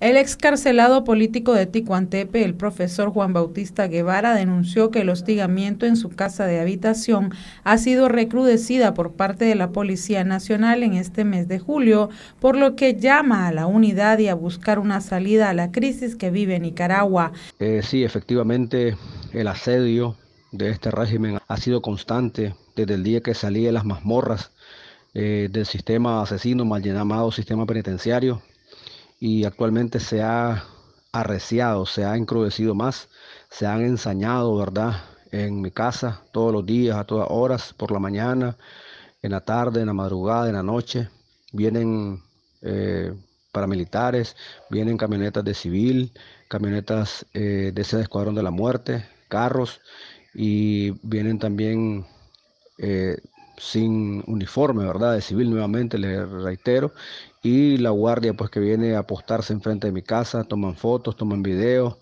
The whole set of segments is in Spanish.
El excarcelado político de Ticuantepe, el profesor Juan Bautista Guevara, denunció que el hostigamiento en su casa de habitación ha sido recrudecida por parte de la Policía Nacional en este mes de julio, por lo que llama a la unidad y a buscar una salida a la crisis que vive Nicaragua. Eh, sí, efectivamente, el asedio de este régimen ha sido constante desde el día que salí de las mazmorras eh, del sistema asesino, mal llamado sistema penitenciario y actualmente se ha arreciado, se ha encrudecido más, se han ensañado, ¿verdad? En mi casa, todos los días, a todas horas, por la mañana, en la tarde, en la madrugada, en la noche, vienen eh, paramilitares, vienen camionetas de civil, camionetas eh, de ese escuadrón de la muerte, carros, y vienen también eh, sin uniforme, ¿verdad? De civil nuevamente, le reitero. Y la guardia, pues que viene a apostarse enfrente de mi casa, toman fotos, toman videos,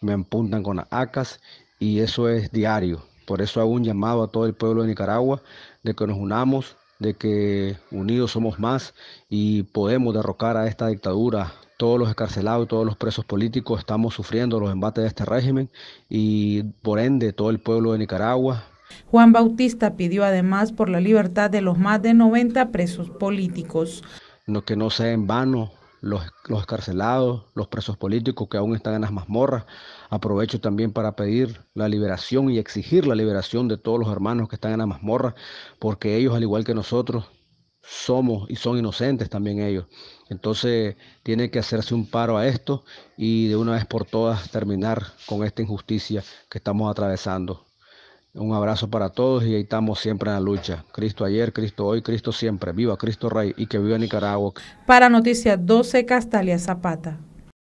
me apuntan con las ACAS y eso es diario. Por eso hago un llamado a todo el pueblo de Nicaragua de que nos unamos, de que unidos somos más y podemos derrocar a esta dictadura. Todos los escarcelados, todos los presos políticos estamos sufriendo los embates de este régimen y por ende todo el pueblo de Nicaragua Juan Bautista pidió además por la libertad de los más de 90 presos políticos. No, que no sea en vano los, los escarcelados, los presos políticos que aún están en las mazmorras. Aprovecho también para pedir la liberación y exigir la liberación de todos los hermanos que están en las mazmorras, porque ellos, al igual que nosotros, somos y son inocentes también ellos. Entonces tiene que hacerse un paro a esto y de una vez por todas terminar con esta injusticia que estamos atravesando. Un abrazo para todos y ahí estamos siempre en la lucha. Cristo ayer, Cristo hoy, Cristo siempre. Viva Cristo Rey y que viva Nicaragua. Para Noticias 12, Castalia Zapata.